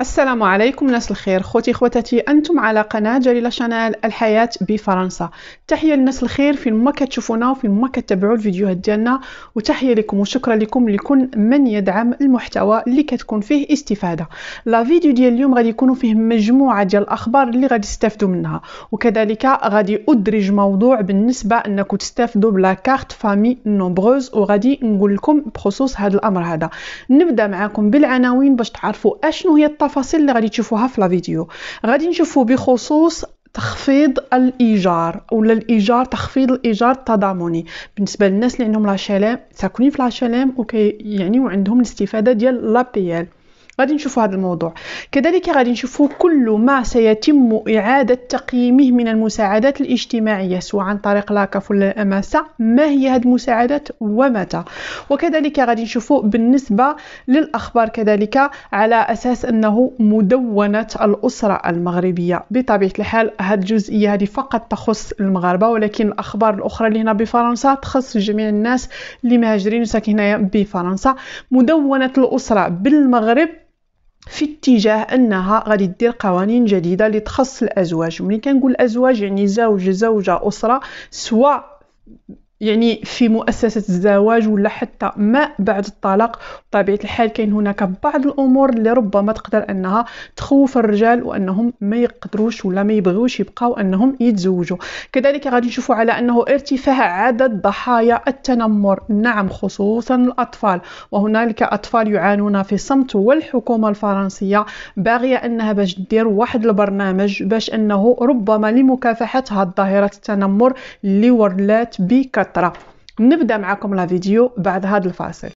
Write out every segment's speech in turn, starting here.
السلام عليكم ناس الخير خوتي خوتاتي انتم على قناه جليله شانال الحياه بفرنسا تحيه للناس الخير فين ما كتشوفونا وفين ما كتبعوا الفيديوهات ديالنا وتحيه لكم وشكرا لكم لكل من يدعم المحتوى اللي كتكون فيه استفاده لا فيديو ديال اليوم غادي يكونوا فيه مجموعه ديال الاخبار اللي غادي تستافدوا منها وكذلك غادي ادرج موضوع بالنسبه انكم تستافدوا بلا كارت فامي نومبروز وغادي نقول لكم بخصوص هذا الامر هذا نبدا معكم بالعناوين باش تعرفوا اشنو هي التفاصيل اللي غادي تشوفوها في لا فيديو غادي نشوفو بخصوص تخفيض الايجار ولا الايجار تخفيض الايجار التضامني بالنسبه للناس اللي عندهم لاشيلام ساكنين في لاشيلام وكي يعني وعندهم الاستفاده ديال لا بي ال غادي نشوفوا هذا الموضوع كذلك غادي نشوفوا كل ما سيتم إعادة تقييمه من المساعدات الاجتماعية سواء عن طريق لاكاف ولا أماسة ما هي هذه المساعدات ومتى وكذلك غادي نشوفوا بالنسبة للأخبار كذلك على أساس أنه مدونة الأسرة المغربية بطبيعة الحال هذه الجزئية هذه فقط تخص المغاربة ولكن الأخبار الأخرى اللي هنا بفرنسا تخص جميع الناس اللي مهاجرين وساكنين هنا بفرنسا مدونة الأسرة بالمغرب في اتجاه انها غادي دير قوانين جديده اللي تخص الازواج ملي كنقول ازواج يعني زوج زوجه اسره سواء يعني في مؤسسة الزواج ولا حتى ما بعد الطلاق بطبيعة الحال كاين هناك بعض الأمور اللي ربما تقدر أنها تخوف الرجال وأنهم ما يقدروش ولا ما يبغيوش يبقاو أنهم يتزوجوا كذلك غادي نشوفوا على أنه ارتفاع عدد ضحايا التنمر نعم خصوصا الأطفال وهنالك أطفال يعانون في صمت والحكومة الفرنسية باغية أنها باش دير واحد البرنامج باش أنه ربما لمكافحة هذه ظاهرة التنمر اللي ورلات بكثرة العطره نبدا معكم لا فيديو بعد هذا الفاصل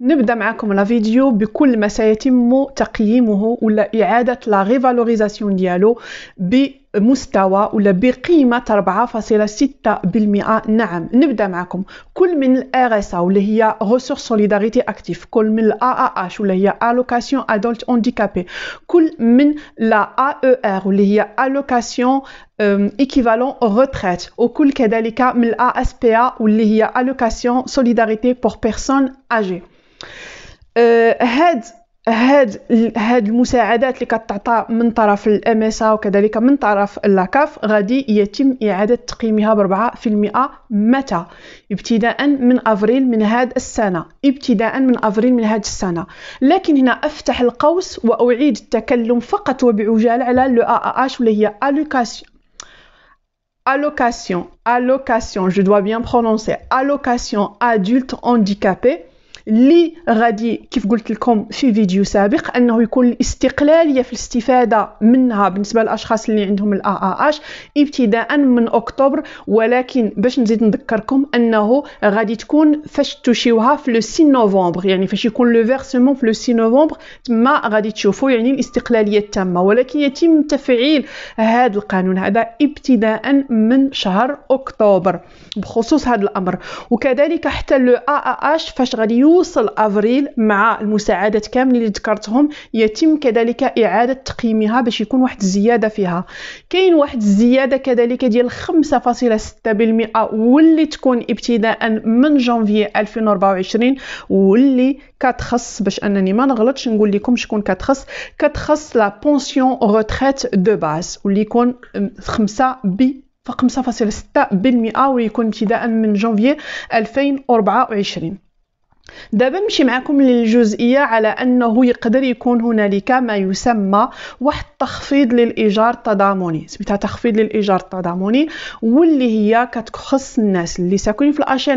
نبدا معكم لا فيديو بكل ما سيتم تقييمه ولا اعاده لا ريفالوريزاسيون ديالو بمستوى ولا بقيمه 4.6% نعم نبدا معكم كل من الار اس واللي هي ريسورس سوليداريتي اكتيف كل من الا ا اش واللي هي الوكاسيون ادولت اونديكابي كل من لا ا ار واللي هي الوكاسيون ايكيفالون ريتريت وكل كذلك من الا اس بي ا واللي هي الوكاسيون سوليداريتي بور بيرسون اجي أه، هاد هاد هاد المساعدات اللي كتعطى من طرف الامسا وكذلك من طرف لاكاف غادي يتم اعاده تقييمها ب 4% متى ابتداء من افريل من هاد السنه ابتداء من افريل من هاد السنه لكن هنا افتح القوس واعيد التكلم فقط وبعجال على لو ا اش ولا هي الوكاسيون الوكاسيون الوكاسيون جو دو بيان برونونسي الوكاسيون ادولت هانديكابي اللي غادي كيف قلت لكم في فيديو سابق انه يكون الاستقلاليه في الاستفاده منها بالنسبه للاشخاص اللي عندهم الا ا آه آه اش ابتداء من اكتوبر ولكن باش نزيد نذكركم انه غادي تكون فاش تشيوها في لو 6 نوفمبر يعني فاش يكون لو فيرسمون في لو 6 نوفمبر تما غادي تشوفوا يعني الاستقلاليه التامه ولكن يتم تفعيل هذا القانون هذا ابتداء من شهر اكتوبر بخصوص هذا الامر وكذلك حتى لو ا آه اش فاش غادي توصل افريل مع المساعدات كاملين اللي ذكرتهم يتم كذلك اعاده تقييمها باش يكون واحد الزياده فيها كاين واحد الزياده كذلك ديال 5.6% واللي تكون ابتداء من جانفي 2024 واللي كتخص باش انني ما نغلطش نقول لكم شكون كتخص كتخص لا بونسيون روتريت دو باز واللي يكون 5 بي 5.6% ويكون ابتداء من جانفي 2024 دابا نمشي معكم للجزئيه على انه يقدر يكون هنالك ما يسمى واحد التخفيض للايجار التضامني سميتها تخفيض للايجار التضامني واللي هي كتخص الناس اللي ساكنين في الاش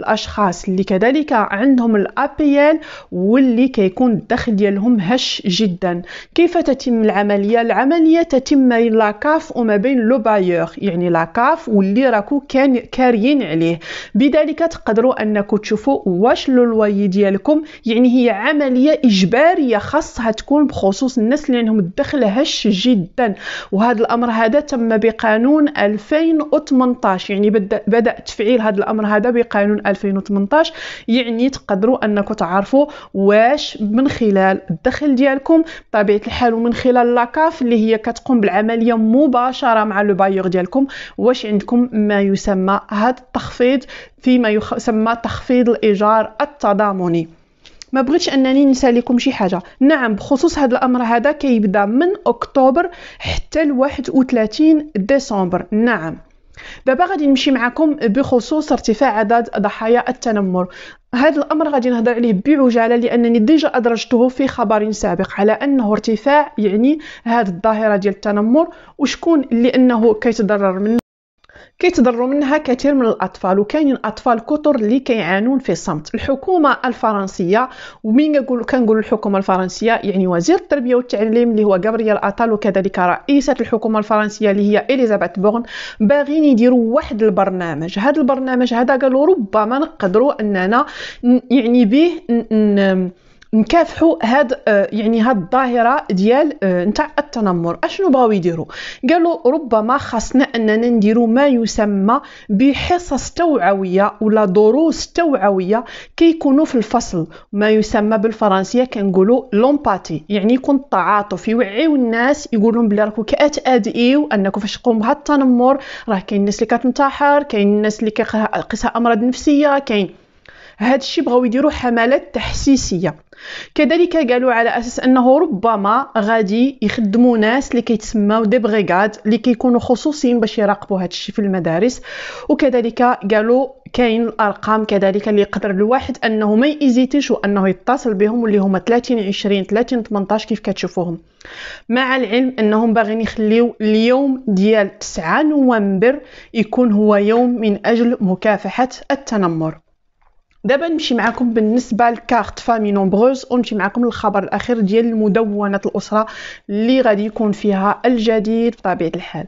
الاشخاص اللي كذلك عندهم الابيال واللي كيكون الدخل ديالهم هش جدا كيف تتم العمليه العمليه تتم لاكاف وما بين لو بايور يعني لاكاف واللي راكو كان كاريين عليه بذلك تقدروا انكم تشوفوا واش لو اللوايي ديالكم يعني هي عمليه اجباريه خاصها تكون بخصوص الناس اللي عندهم الدخل هش جدا وهذا الامر هذا تم بقانون 2018 يعني بدا, تفعيل هذا الامر هذا بقانون 2018 يعني تقدروا انكم تعرفوا واش من خلال الدخل ديالكم بطبيعه الحال ومن خلال لاكاف اللي هي كتقوم بالعمليه مباشره مع لو بايور ديالكم واش عندكم ما يسمى هذا التخفيض فيما يسمى تخفيض الايجار تضامني ما بغيتش انني ننسى لكم شي حاجه نعم بخصوص هذا الامر هذا كيبدا من اكتوبر حتى ل 31 ديسمبر نعم دابا غادي نمشي معكم بخصوص ارتفاع عدد ضحايا التنمر هذا الامر غادي نهضر عليه بعجاله لانني ديجا ادرجته في خبر سابق على انه ارتفاع يعني هذه الظاهره ديال التنمر وشكون اللي انه كيتضرر منه كيتضروا منها كثير من الاطفال وكاينين اطفال كثر اللي كيعانون في الصمت الحكومه الفرنسيه ومين كنقول كنقول الحكومه الفرنسيه يعني وزير التربيه والتعليم اللي هو غابرييل اتال وكذلك رئيسه الحكومه الفرنسيه اللي هي اليزابيث بورن باغيين يديروا واحد البرنامج هذا البرنامج هذا قالوا ربما نقدروا اننا يعني به نكافحوا هاد آه، يعني هاد الظاهره ديال آه، نتاع التنمر اشنو بغاو يديروا قالوا ربما خاصنا اننا نديروا ما يسمى بحصص توعويه ولا دروس توعويه كيكونوا في الفصل ما يسمى بالفرنسيه كنقولوا لومباتي يعني يكون التعاطف يوعيو الناس يقول لهم بلي راكم كاتاديو انكم فاش تقوم بهاد التنمر راه كاين الناس اللي كتنتحر كاين الناس اللي كيقيسها امراض نفسيه كاين هذا الشيء بغاو يديروا حملات تحسيسيه كذلك قالوا على اساس انه ربما غادي يخدموا ناس اللي كيتسموا دي بريغاد اللي كيكونوا خصوصيين باش يراقبوا هذا الشيء في المدارس وكذلك قالوا كاين الارقام كذلك اللي يقدر الواحد انه ما يزيتش وانه يتصل بهم واللي هما 30 20 30 18 كيف كتشوفوهم مع العلم انهم باغيين يخليو اليوم ديال 9 نوفمبر يكون هو يوم من اجل مكافحه التنمر دابا نمشي معكم بالنسبه لكارت فامي نومبروز ونمشي معكم للخبر الاخير ديال مدونه الاسره اللي غادي يكون فيها الجديد بطبيعه الحال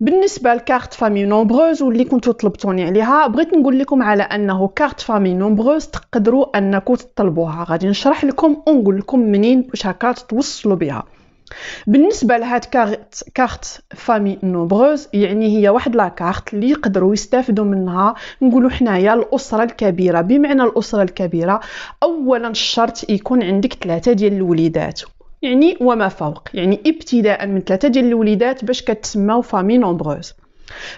بالنسبه لكارت فامي نومبروز واللي كنتو طلبتوني عليها بغيت نقول لكم على انه كارت فامي نومبروز تقدروا انكم تطلبوها غادي نشرح لكم ونقول لكم منين باش هكا تتوصلوا بها بالنسبة لهاد كارت كارت فامي نوبروز يعني هي واحد لاكارت اللي يقدروا يستافدوا منها نقولوا حنايا الأسرة الكبيرة بمعنى الأسرة الكبيرة أولا الشرط يكون عندك ثلاثة ديال الوليدات يعني وما فوق يعني ابتداء من ثلاثة ديال الوليدات باش كتسماو فامي نومبروز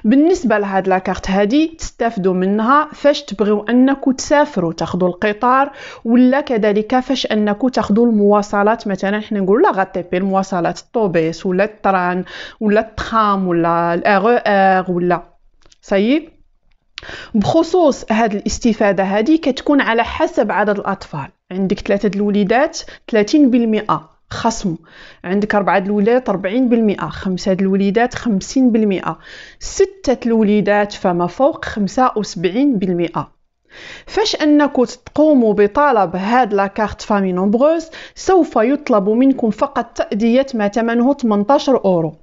بالنسبة لهاد لاكارت هادي تستافدوا منها فاش تبغيو أنكو تسافروا تاخدو القطار ولا كذلك فاش أنكو تاخدو المواصلات مثلا حنا نقول لا غاتيبي المواصلات الطوبيس ولا التران ولا التخام ولا الأغو أغ ولا صيب بخصوص هاد الاستفادة هادي كتكون على حسب عدد الأطفال عندك ثلاثة الوليدات 30% خصم عندك أربعة الولاد ربعين بالمئة خمسة الوليدات خمسين بالمئة ستة الوليدات فما فوق خمسة وسبعين بالمئة فاش أنكم تقوموا بطلب هاد لاكارت فامي نومبروز سوف يطلب منكم فقط تأدية ما ثمنه 18 أورو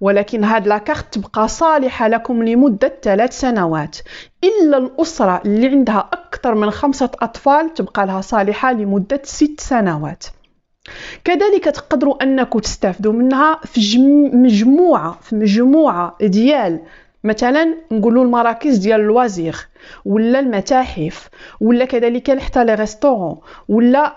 ولكن هاد لاكارت تبقى صالحة لكم لمدة ثلاث سنوات إلا الأسرة اللي عندها أكثر من خمسة أطفال تبقى لها صالحة لمدة ست سنوات كذلك تقدروا انكم تستافدوا منها في مجموعه في مجموعه ديال مثلا نقولوا المراكز ديال الوزير ولا المتاحف ولا كذلك حتى لي ريستورون ولا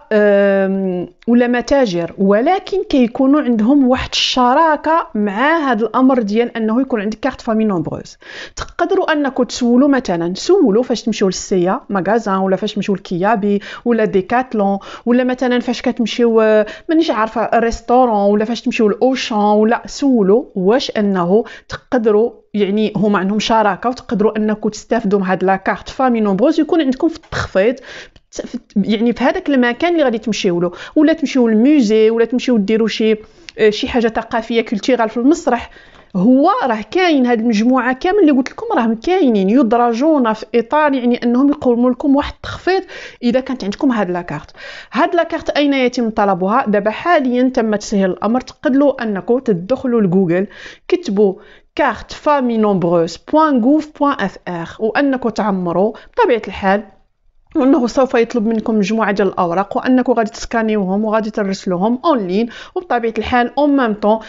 ولا متاجر ولكن كيكونوا عندهم واحد الشراكه مع هذا الامر ديال انه يكون عندك كارت فامي نومبروز تقدروا انكم تسولوا مثلا سولوا فاش تمشيو للسيا ماغازان ولا فاش تمشيو لكيابي ولا ديكاتلون ولا مثلا فاش كتمشيو آه، مانيش عارفه ريستورون ولا فاش تمشيو لاوشان ولا سولوا واش انه تقدروا يعني هما عندهم شراكه وتقدروا انكم تستافدوا من هاد كارت فامي نومبروز يكون عندكم في التخفيض يعني في هذاك المكان اللي غادي تمشيو له ولا تمشيو للموزي ولا تمشيو ديروا شي آه، شي حاجه ثقافيه كولتيغال في المسرح هو راه كاين هاد المجموعه كامل اللي قلت لكم راهم كاينين يدرجون في اطار يعني انهم يقوموا لكم واحد التخفيض اذا كانت عندكم هاد لاكارت هاد لاكارت اين يتم طلبها دابا حاليا تم تسهيل الامر تقدروا انكم تدخلوا لجوجل كتبوا كارت فامي نومبروز بوان بوان اف ار وانكم تعمروا بطبيعه الحال وانه سوف يطلب منكم مجموعه ديال الاوراق وانكم غادي تسكانيوهم وغادي ترسلوهم اونلاين وبطبيعه الحال اون ميم طون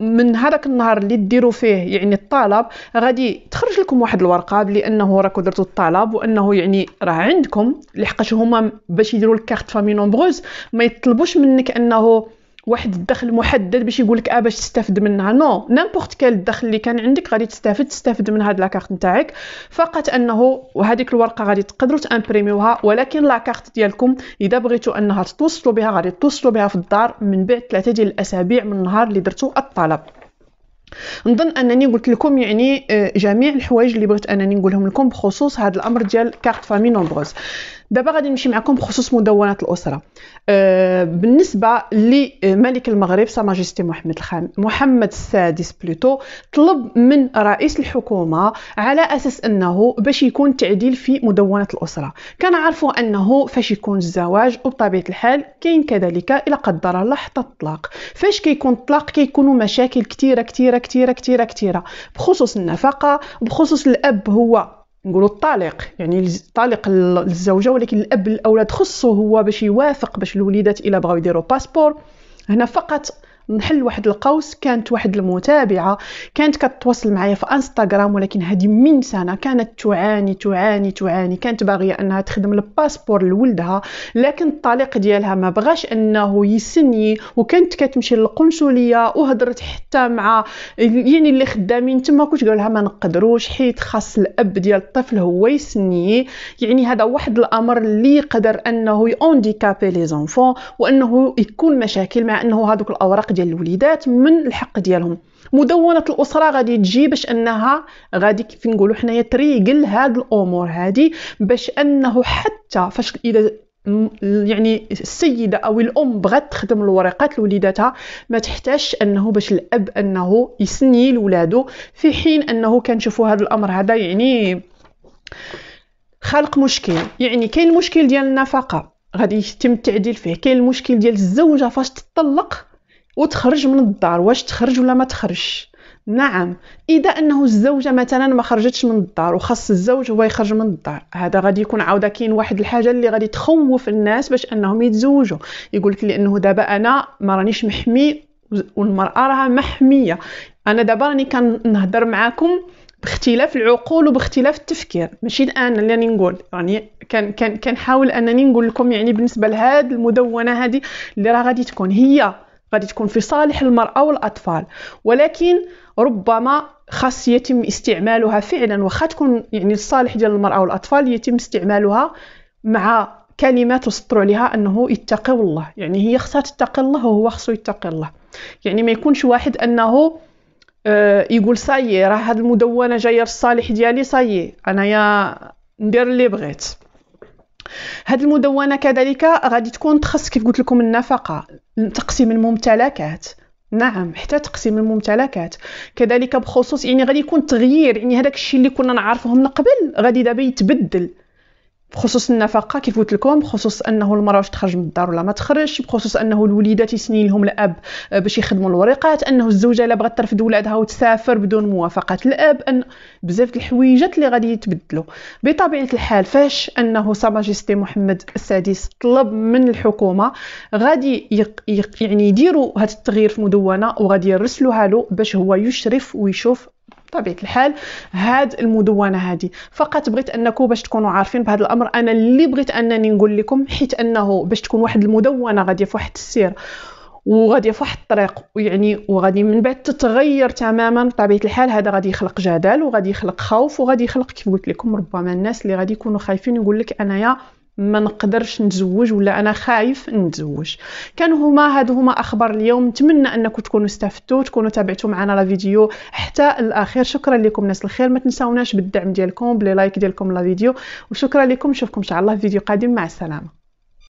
من هذاك النهار اللي ديروا فيه يعني الطلب غادي تخرج لكم واحد الورقه بلي انه راكم درتوا الطلب وانه يعني راه عندكم لحقاش هما باش يديروا الكارت فامي نومبروز ما يطلبوش منك انه واحد الدخل محدد باش يقولك اه باش تستافد منها نو نيمبورت كال الدخل اللي كان عندك غادي تستافد تستافد من هاد لاكارت نتاعك فقط انه وهذيك الورقه غادي تقدروا تامبريميوها ولكن لاكارت ديالكم اذا بغيتوا انها توصلوا بها غادي توصلوا بها في الدار من بعد ثلاثه ديال الاسابيع من النهار اللي درتوا الطلب نظن انني قلت لكم يعني آه، جميع الحوايج اللي بغيت انني نقولهم لكم بخصوص هذا الامر ديال كارت فامي نومبروز دابا غادي نمشي معكم بخصوص مدونات الاسره أه بالنسبه لملك المغرب سا ماجستي محمد الخام محمد السادس بلوتو طلب من رئيس الحكومه على اساس انه باش يكون تعديل في مدونات الاسره عارفوا انه فاش يكون الزواج وبطبيعه الحال كاين كذلك الى قدر الله حتى الطلاق فاش كيكون الطلاق كيكونوا مشاكل كثيره كثيره كثيره كثيره بخصوص النفقه بخصوص الاب هو نقولوا الطالق يعني طالق للزوجه ولكن الاب الاولاد خصو هو باش يوافق باش الوليدات الا بغاو يديروا باسبور هنا فقط نحل واحد القوس كانت واحد المتابعه كانت كتواصل معايا في انستغرام ولكن هذه من سنه كانت تعاني تعاني تعاني كانت باغيه انها تخدم الباسبور لولدها لكن الطليق ديالها ما بغاش انه يسني وكانت كتمشي للقنصليه وهضرت حتى مع يعني اللي خدامين تما كنت قالوا ما نقدروش حيت خاص الاب ديال الطفل هو يسني يعني هذا واحد الامر اللي يقدر انه يونديكابي لي زونفون وانه يكون مشاكل مع انه هذوك الاوراق ديال الوليدات من الحق ديالهم مدونه الاسره غادي تجي باش انها غادي كيف نقولوا حنايا تريقل هاد الامور هادي باش انه حتى فاش اذا يعني السيده او الام بغات تخدم الورقات لوليداتها ما تحتاجش انه باش الاب انه يسني لولادو في حين انه كنشوفوا هذا الامر هذا يعني خلق مشكل يعني كاين المشكل ديال النفقه غادي يتم التعديل فيه كاين المشكل ديال الزوجه فاش تطلق وتخرج من الدار واش تخرج ولا ما تخرجش نعم اذا انه الزوجه مثلا ما خرجتش من الدار وخاص الزوج هو يخرج من الدار هذا غادي يكون عاود كاين واحد الحاجه اللي غادي تخوف الناس باش انهم يتزوجوا يقول لك لانه دابا انا ما رانيش محمي والمراه راها محميه انا دابا راني كنهضر معاكم باختلاف العقول وباختلاف التفكير ماشي الان اللي راني نقول يعني كان كان كنحاول انني نقول لكم يعني بالنسبه لهاد المدونه هذه اللي راه غادي تكون هي غادي تكون في صالح المرأة والأطفال ولكن ربما خاص يتم استعمالها فعلا واخا تكون يعني الصالح ديال المرأة والأطفال يتم استعمالها مع كلمات وسطروا عليها انه اتقوا الله يعني هي خصها تتقي الله وهو خصو يتقي الله يعني ما يكونش واحد انه آه، يقول صايي راه هاد المدونه جايه للصالح ديالي صايي انايا ندير اللي بغيت هذه المدونه كذلك غادي تكون تخص كيف قلت لكم النفقه تقسيم الممتلكات نعم حتى تقسيم الممتلكات كذلك بخصوص يعني غادي يكون تغيير يعني هذاك الشيء اللي كنا نعرفهم من قبل غادي دابا يتبدل بخصوص النفقه كيف قلت لكم بخصوص انه المراه واش تخرج من الدار ولا ما تخرجش بخصوص انه الوليدات يسني لهم الاب آه، باش يخدموا الوريقات انه الزوجه الا بغات ترفد ولادها وتسافر بدون موافقه الاب ان بزاف الحويجات اللي غادي يتبدلوا بطبيعه الحال فاش انه ساماجيستي محمد السادس طلب من الحكومه غادي يق يق يعني يديروا هذا التغيير في مدونه وغادي يرسلوها له باش هو يشرف ويشوف بطبيعه الحال هاد المدونه هذه فقط بغيت انكم باش تكونوا عارفين بهذا الامر انا اللي بغيت انني نقول لكم حيت انه باش تكون واحد المدونه غاديه في واحد السير وغادي في واحد الطريق يعني وغادي من بعد تتغير تماما بطبيعه الحال هذا غادي يخلق جدل وغادي يخلق خوف وغادي يخلق كيف قلت لكم ربما الناس اللي غادي يكونوا خايفين يقول لك انايا ما نقدرش نتزوج ولا انا خايف نتزوج كانوا هما هادو هما اخبار اليوم نتمنى انكم تكونوا استفدتوا تكونوا تابعتوا معنا لا فيديو حتى الاخير شكرا لكم ناس الخير ما تنساوناش بالدعم ديالكم بلي لايك ديالكم لا فيديو وشكرا لكم نشوفكم ان شاء الله في فيديو قادم مع السلامه